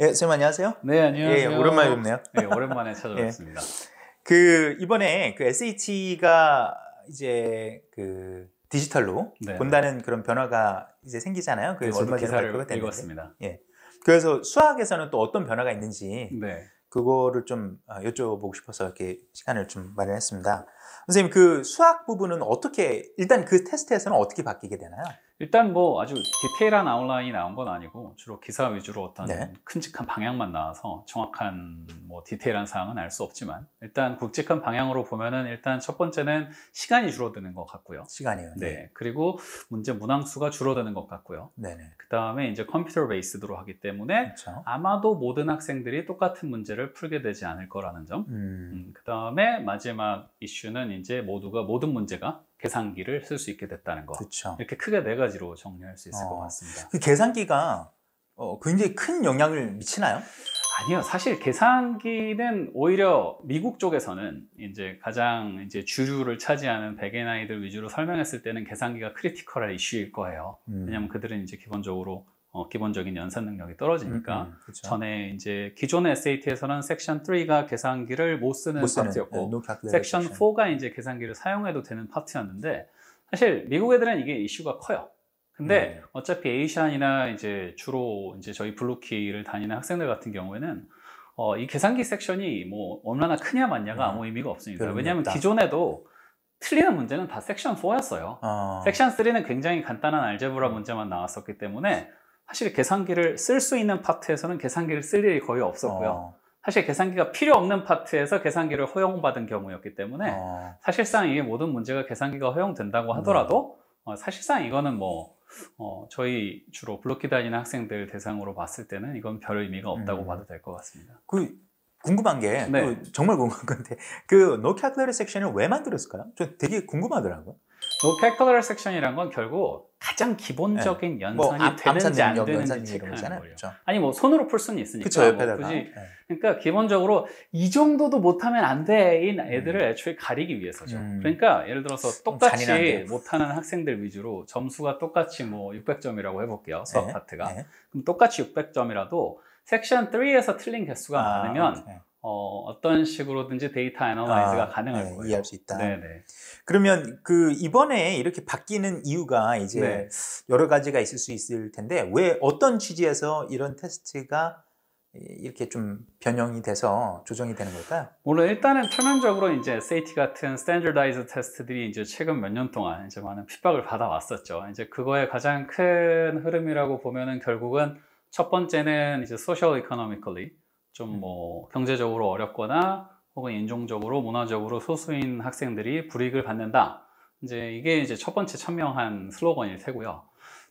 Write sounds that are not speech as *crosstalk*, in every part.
예, 선생님 안녕하세요. 네, 안녕하세요. 예, 오랜만에 뵙네요. 네, 오랜만에 찾아뵙습니다. *laughs* 예. 그 이번에 그 SH가 이제 그 디지털로 네. 본다는 그런 변화가 이제 생기잖아요. 그 네, 얼마 기사를 읽었습니다. 예. 그래서 수학에서는 또 어떤 변화가 있는지 네. 그거를 좀 아, 여쭤보고 싶어서 이렇게 시간을 좀 마련했습니다. 선생님 그 수학 부분은 어떻게 일단 그 테스트에서는 어떻게 바뀌게 되나요? 일단 뭐 아주 디테일한 아웃라인이 나온 건 아니고 주로 기사 위주로 어떤 네. 큼직한 방향만 나와서 정확한 뭐 디테일한 사항은 알 수 없지만 일단 굵직한 방향으로 보면은 일단 첫 번째는 시간이 줄어드는 것 같고요. 시간이요. 네. 네. 그리고 문제 문항수가 줄어드는 것 같고요. 네네. 그 다음에 이제 컴퓨터 베이스드로 하기 때문에 그렇 아마도 모든 학생들이 똑같은 문제를 풀게 되지 않을 거라는 점. 음. 음, 그 다음에 마지막 이슈는 이제 모두가 모든 문제가 계산기를 쓸 수 있게 됐다는 거. 그쵸. 이렇게 크게 네 가지로 정리할 수 있을 어. 것 같습니다. 그 계산기가 어, 굉장히 큰 영향을 미치나요? 아니요. 사실 계산기는 오히려 미국 쪽에서는 이제 가장 이제 주류를 차지하는 백인 아이들 위주로 설명했을 때는 계산기가 크리티컬한 이슈일 거예요. 음. 왜냐하면 그들은 이제 기본적으로 어, 기본적인 연산 능력이 떨어지니까 음, 음, 전에 이제 기존의 SAT에서는 섹션 3가 계산기를 못 쓰는, 못 파트였고 네, 섹션 4가 이제 계산기를 사용해도 되는 파트였는데 사실 미국 애들은 이게 이슈가 커요. 근데 네. 어차피 에이션이나 이제 주로 이제 저희 블루키를 다니는 학생들 같은 경우에는 어, 이 계산기 섹션이 뭐 얼마나 크냐 맞냐가 네. 아무 의미가 없습니다. 왜냐하면 없 기존에도 틀리는 문제는 다 섹션 4였어요. 어... 섹션 3는 굉장히 간단한 알제브라 음. 문제만 나왔었기 때문에 사실 계산기를 쓸 수 있는 파트에서는 계산기를 쓸 일이 거의 없었고요. 어. 사실 계산기가 필요 없는 파트에서 계산기를 허용받은 경우였기 때문에 어. 사실상 이 모든 문제가 계산기가 허용된다고 하더라도 네. 어, 사실상 이거는 뭐 어, 저희 주로 블록기 다니는 학생들 대상으로 봤을 때는 이건 별 의미가 없다고 음. 봐도 될 것 같습니다. 그 궁금한 게 네. 정말 궁금한 건데 그 No Calculator 섹션을 왜 만들었을까요? 저 되게 궁금하더라고요. No Calculator 섹션이란 건 결국 가장 기본적인 네. 뭐 연산이 뭐, 되는지 안 되는지 체크하는 거예요. 그쵸. 아니 뭐 손으로 풀 수는 있으니까. 그쵸, 옆에다가. 뭐 굳이. 네. 그러니까 기본적으로 이 정도도 못하면 안 돼인 음. 애들을 음. 애초에 가리기 위해서죠. 음. 그러니까 예를 들어서 음, 똑같이 못하는 학생들 위주로 점수가 똑같이 뭐 600점이라고 해볼게요. 수학 네. 파트가. 네. 그럼 똑같이 600점이라도 섹션 3에서 틀린 개수가 아, 많으면 네. 어, 어떤 식으로든지 데이터 애널라이즈가 아, 가능할 네, 거예요. 이해할 수 있다. 네네. 그러면 그 이번에 이렇게 바뀌는 이유가 이제 네. 여러 가지가 있을 수 있을 텐데 왜 어떤 취지에서 이런 테스트가 이렇게 좀 변형이 돼서 조정이 되는 걸까요? 물론 일단은 표면적으로 이제 SAT 같은 스탠더다이즈 테스트들이 이제 최근 몇 년 동안 이제 많은 핍박을 받아왔었죠. 이제 그거의 가장 큰 흐름이라고 보면은 결국은 첫 번째는 이제 social e c 좀뭐 경제적으로 어렵거나 혹은 인종적으로 문화적으로 소수인 학생들이 불이익을 받는다. 이제 이게 이제 첫 번째 천명한 슬로건일 테고요.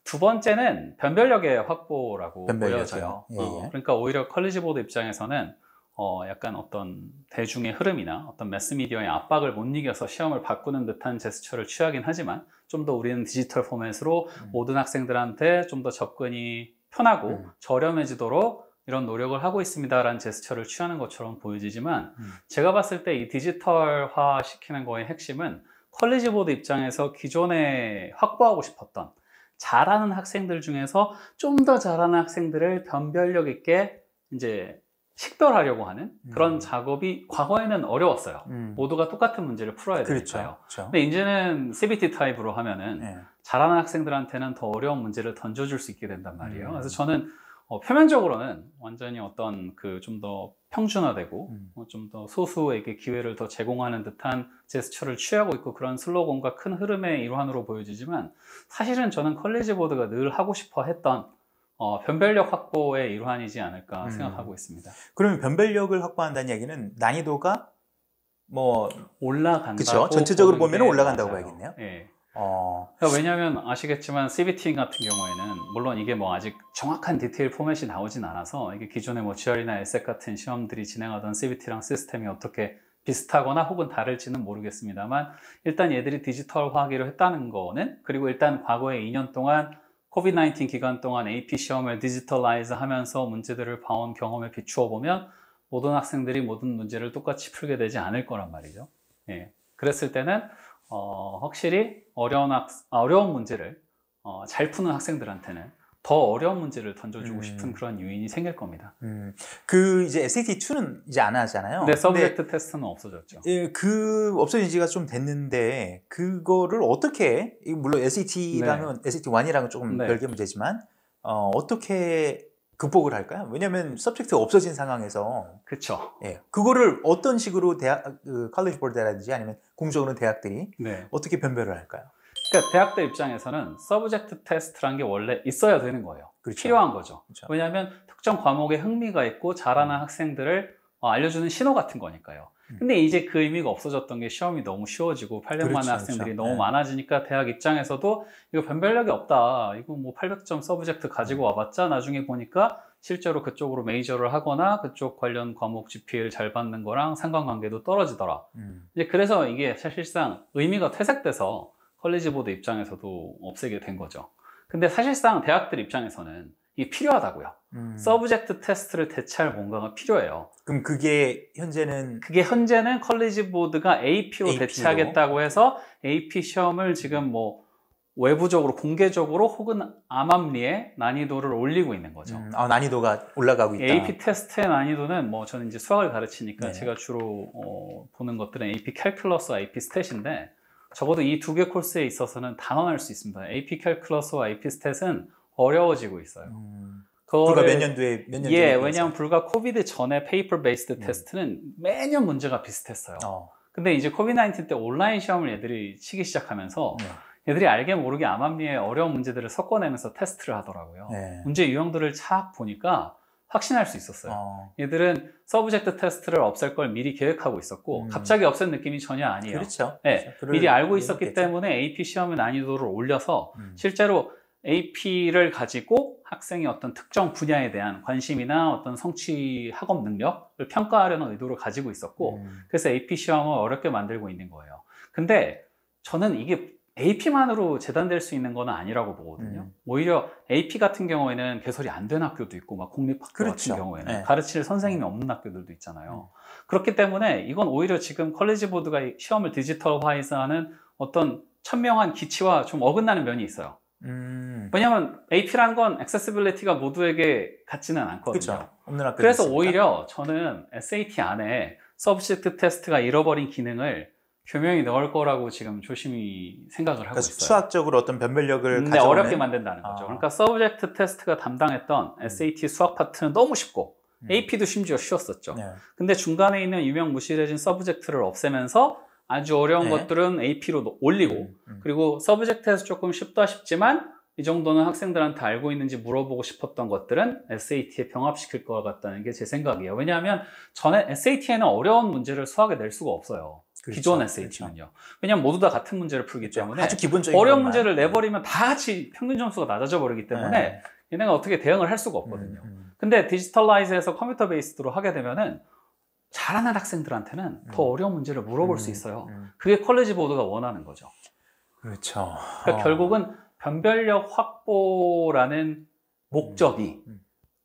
두 번째는 변별력의 확보라고 보여져요. 예. 어, 예. 그러니까 오히려 컬리지 보드 입장에서는 어, 약간 어떤 대중의 흐름이나 어떤 매스미디어의 압박을 못 이겨서 시험을 바꾸는 듯한 제스처를 취하긴 하지만 좀 더 우리는 디지털 포맷으로 음. 모든 학생들한테 좀 더 접근이 편하고 음. 저렴해지도록 이런 노력을 하고 있습니다라는 제스처를 취하는 것처럼 보여지지만 음. 제가 봤을 때 이 디지털화 시키는 거의 핵심은 컬리지 보드 입장에서 기존에 확보하고 싶었던 잘하는 학생들 중에서 좀 더 잘하는 학생들을 변별력 있게 이제 식별하려고 하는 그런 음. 작업이 과거에는 어려웠어요. 음. 모두가 똑같은 문제를 풀어야 그렇죠. 되니까요. 그렇죠. 근데 이제는 CBT 타입으로 하면은 네. 잘하는 학생들한테는 더 어려운 문제를 던져줄 수 있게 된단 말이에요. 음. 그래서 저는 어, 표면적으로는 완전히 어떤 그 좀 더 평준화되고 음. 어, 좀더 소수에게 기회를 더 제공하는 듯한 제스처를 취하고 있고 그런 슬로건과 큰 흐름의 일환으로 보여지지만 사실은 저는 컬리지 보드가 늘 하고 싶어 했던 어, 변별력 확보의 일환이지 않을까 음. 생각하고 있습니다. 그러면 변별력을 확보한다는 얘기는 난이도가 뭐 올라간다. 그렇죠. 전체적으로 보면 올라간다고 봐야겠네요. 예. 어, 그러니까 왜냐하면 아시겠지만 CBT 같은 경우에는 물론 이게 뭐 아직 정확한 디테일 포맷이 나오진 않아서 이게 기존의 뭐 GR이나 LSEC 같은 시험들이 진행하던 CBT랑 시스템이 어떻게 비슷하거나 혹은 다를지는 모르겠습니다만 일단 얘들이 디지털화하기로 했다는 거는 그리고 일단 과거에 2년 동안 c o v i d 1 9 기간 동안 AP 시험을 디지털라이즈 하면서 문제들을 봐온 경험에 비추어 보면 모든 학생들이 모든 문제를 똑같이 풀게 되지 않을 거란 말이죠. 예. 그랬을 때는 어, 확실히 어려운, 학, 아, 어려운 문제를 어, 잘 푸는 학생들한테는 더 어려운 문제를 던져주고 음. 싶은 그런 유인이 생길 겁니다. 음. 그 이제 SAT 2는 이제 안 하잖아요. 네, 서브젝트 테스트는 없어졌죠. 예, 그 없어진 지가 좀 됐는데 그거를 어떻게 물론 SAT랑은 네. SAT 1이랑은 조금 네. 별개 문제지만 어, 어떻게 극복을 할까요? 왜냐하면 서브젝트 가 없어진 상황에서 그렇죠. 예, 그거를 어떤 식으로 대학 그 칼리지 보드라든지 아니면 공적으로 대학들이 네. 어떻게 변별을 할까요? 그러니까 대학들 입장에서는 서브젝트 테스트란 게 원래 있어야 되는 거예요. 그렇죠. 필요한 거죠. 그렇죠. 왜냐하면 특정 과목에 흥미가 있고 잘하는 음. 학생들을 어, 알려주는 신호 같은 거니까요. 음. 근데 이제 그 의미가 없어졌던 게 시험이 너무 쉬워지고 800만 그렇죠, 그렇죠, 학생들이 그렇죠. 너무 네. 많아지니까 대학 입장에서도 이거 변별력이 없다. 이거 뭐 800점 서브젝트 가지고 음. 와봤자 나중에 보니까 실제로 그쪽으로 메이저를 하거나 그쪽 관련 과목 GPA를 잘 받는 거랑 상관관계도 떨어지더라. 음. 이제 그래서 이게 사실상 의미가 퇴색돼서 컬리지 보드 입장에서도 없애게 된 거죠. 근데 사실상 대학들 입장에서는 이게 필요하다고요. 음. 서브젝트 테스트를 대체할 뭔가가 필요해요. 그럼 그게 현재는 그게 현재는 컬리지 보드가 AP로, AP로. 대체하겠다고 해서 AP 시험을 지금 뭐 외부적으로 공개적으로 혹은 암암리에 난이도를 올리고 있는 거죠. 음, 아, 난이도가 올라가고 있다. AP 테스트의 난이도는 뭐 저는 이제 수학을 가르치니까 네. 제가 주로 어, 보는 것들은 AP 캘큘러스와 AP 스탯인데 적어도 이 두 개 코스에 있어서는 단언할 수 있습니다. AP 캘클러스와 AP 스탯은 어려워지고 있어요. 음. 불과 몇 년 뒤에 몇년 예, 왜냐면 불과 코비드 전에 페이퍼 베이스드 음. 테스트는 매년 문제가 비슷했어요. 어. 근데 이제 코비드 19때 온라인 시험을 얘들이 치기 시작하면서 네. 얘들이 알게 모르게 암암리의 어려운 문제들을 섞어내면서 테스트를 하더라고요. 네. 문제 유형들을 착 보니까 확신할 수 있었어요. 어. 얘들은 서브젝트 테스트를 없앨 걸 미리 계획하고 있었고 음. 갑자기 없앤 느낌이 전혀 아니에요. 그렇죠. 네, 그렇죠. 미리 알고 있었기 때문에 AP 시험의 난이도를 올려서 음. 실제로 AP를 가지고 학생이 어떤 특정 분야에 대한 관심이나 어떤 성취 학업 능력을 평가하려는 의도를 가지고 있었고 음. 그래서 AP 시험을 어렵게 만들고 있는 거예요. 근데 저는 이게 AP만으로 재단될 수 있는 건 아니라고 보거든요. 음. 오히려 AP 같은 경우에는 개설이 안 된 학교도 있고 막 공립학교 그렇죠. 같은 경우에는 네. 가르칠 선생님이 음. 없는 학교들도 있잖아요. 음. 그렇기 때문에 이건 오히려 지금 컬리지 보드가 시험을 디지털화해서 하는 어떤 천명한 기치와 좀 어긋나는 면이 있어요. 음. 왜냐하면 AP라는 건 액세시빌리티가 모두에게 같지는 않거든요. 그렇죠. 그래서 오히려 저는 SAT 안에 서브시트 테스트가 잃어버린 기능을 규명이 넣을 거라고 지금 조심히 생각을 하고 있어요. 수학적으로 어떤 변별력을 네, 가져오는... 어렵게 만든다는 거죠. 아. 그러니까 서브젝트 테스트가 담당했던 음. SAT 수학 파트는 너무 쉽고 음. AP도 심지어 쉬웠었죠. 네. 근데 중간에 있는 유명 무실해진 서브젝트를 없애면서 아주 어려운 네. 것들은 AP로 올리고 음, 음. 그리고 서브젝트에서 조금 쉽다 싶지만 이 정도는 학생들한테 알고 있는지 물어보고 싶었던 것들은 SAT에 병합시킬 것 같다는 게 제 생각이에요. 왜냐하면 전에 SAT에는 어려운 문제를 수학에 낼 수가 없어요. 그렇죠. 기존 SAT는요. 그렇죠. 왜냐하면 모두 다 같은 문제를 풀기 그렇죠. 때문에 아주 기본적인 어려운 문제를 음. 내버리면 다 같이 평균 점수가 낮아져 버리기 네. 때문에 네. 얘네가 어떻게 대응을 할 수가 없거든요. 음, 음. 근데 디지털라이즈에서 컴퓨터 베이스드로 하게 되면은 잘하는 학생들한테는 음. 더 어려운 문제를 물어볼 음. 수 있어요. 음. 그게 컬리지 보드가 원하는 거죠. 그렇죠. 그러니까 어. 결국은 변별력 확보라는 목적이 음. 음.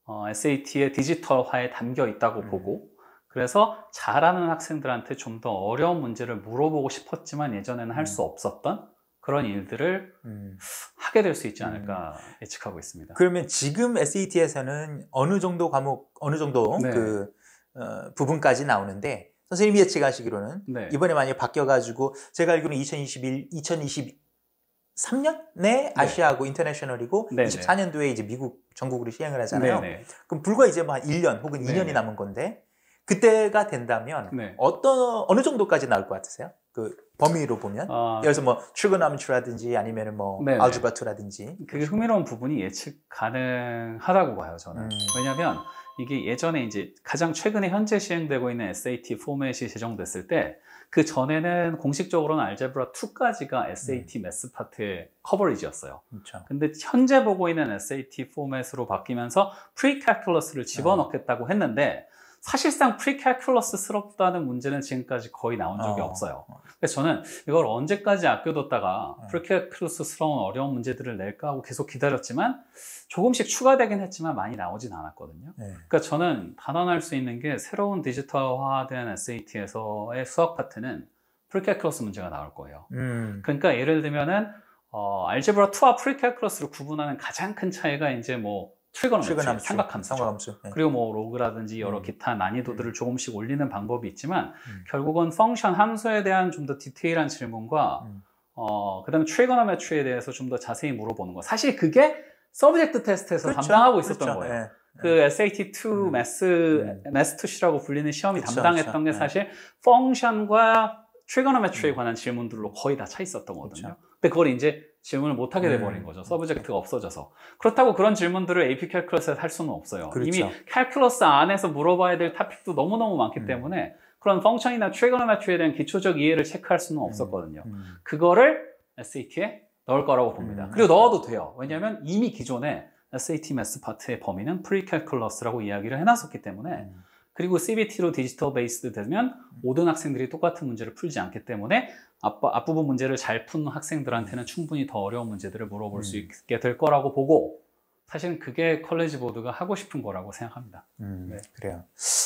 어, SAT의 디지털화에 담겨 있다고 보고 그래서 잘하는 학생들한테 좀 더 어려운 문제를 물어보고 싶었지만 예전에는 할 수 없었던 그런 일들을 음. 하게 될 수 있지 않을까 예측하고 있습니다. 그러면 지금 SAT에서는 어느 정도 과목, 어느 정도 네. 그 어, 부분까지 나오는데 선생님이 예측하시기로는 네. 이번에 만약 바뀌어가지고 제가 알기로는 2021, 2023년에 네. 아시아고 하 인터내셔널이고 네. 24년도에 이제 미국 전국으로 시행을 하잖아요. 네, 네. 그럼 불과 이제 뭐한 1년 혹은 2년이 남은 건데 그때가 된다면 어떤 어느 정도까지 나올 것 같으세요? 그 범위로 보면 아, 예를 들어서 뭐 트리그노미트라든지 아니면 뭐 알주바트라든지 그게 흥미로운 부분이 예측 가능하다고 봐요 저는 음. 왜냐하면 이게 예전에 이제 가장 최근에 현재 시행되고 있는 SAT 포맷이 제정됐을 때 그 전에는 공식적으로는 알제브라 2까지가 SAT 음. 매스 파트의 커버리지였어요. 그렇죠. 근데 현재 보고 있는 SAT 포맷으로 바뀌면서 프리캘큘러스를 집어넣겠다고 했는데 사실상 프리캘큘러스스럽다는 문제는 지금까지 거의 나온 적이 어. 없어요. 그래서 저는 이걸 언제까지 아껴뒀다가 어. 음. 프리캘큘러스스러운 어려운 문제들을 낼까 하고 계속 기다렸지만 조금씩 추가되긴 했지만 많이 나오진 않았거든요. 네. 그러니까 저는 단언할 수 있는 게 새로운 디지털화된 SAT에서의 수학 파트는 프리캘큘러스 문제가 나올 거예요. 음. 그러니까 예를 들면은 어, 알제브라 2와 프리캘클러스를 구분하는 가장 큰 차이가 이제 뭐 출근함수, 삼각함수, 삼각함수. 네. 그리고 뭐 로그라든지 여러 음. 기타 난이도들을 음. 조금씩 올리는 방법이 있지만 음. 결국은 펑션 함수에 대한 좀 더 디테일한 질문과 음. 어, 그다음에 트리거너 매트에 대해서 좀 더 자세히 물어보는 거. 사실 그게 서브젝트 테스트에서 그렇죠. 담당하고 있었던 그렇죠. 거예요. 네. 그 SAT2 매스 매스투시라고 불리는 시험이 그렇죠. 담당했던 게 그렇죠. 네. 사실 펑션과 트리거너 매트에 관한 질문들로 거의 다 차 있었던 거거든요. 그렇죠. 근데 그걸 이제 질문을 못하게 네. 돼버린 거죠. 서브젝트가 없어져서. 그렇다고 그런 질문들을 AP 캘큘러스에서 할 수는 없어요. 그렇죠. 이미 캘큘러스 안에서 물어봐야 될 토픽도 너무너무 많기 음. 때문에 그런 펑션이나 트리거너마트에 대한 기초적 이해를 체크할 수는 음. 없었거든요. 음. 그거를 SAT에 넣을 거라고 음. 봅니다. 그리고 넣어도 돼요. 왜냐하면 이미 기존에 SAT 매스 파트의 범위는 프리캘큘러스라고 이야기를 해놨었기 때문에 음. 그리고 CBT로 디지털 베이스 되면 모든 학생들이 똑같은 문제를 풀지 않기 때문에 앞, 부분 문제를 잘 푼 학생들한테는 충분히 더 어려운 문제들을 물어볼 음. 수 있게 될 거라고 보고 사실은 그게 컬리지 보드가 하고 싶은 거라고 생각합니다. 음, 네. 그래요.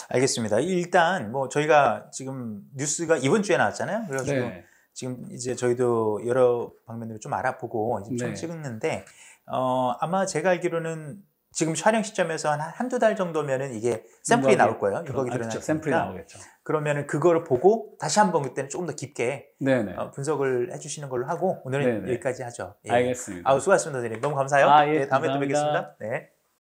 알겠습니다. 일단 뭐 저희가 지금 뉴스가 이번 주에 나왔잖아요. 그래서 네. 지금 이제 저희도 여러 방면으로 좀 알아보고 지금 네. 찍었는데 어, 아마 제가 알기로는 지금 촬영 시점에서 한 한두 달 정도면은 이게 샘플이 윤곽이, 나올 거예요. 윤곽이 드러나 죠 샘플이 나오겠죠. 그러면은 그거를 보고 다시 한번 그때는 조금 더 깊게 어, 분석을 해주시는 걸로 하고 오늘은 네네. 여기까지 하죠. 예. 알겠습니다. 아우 수고하셨습니다, 선생님. 너무 감사해요. 아, 예, 네, 다음에 또 뵙겠습니다. 네.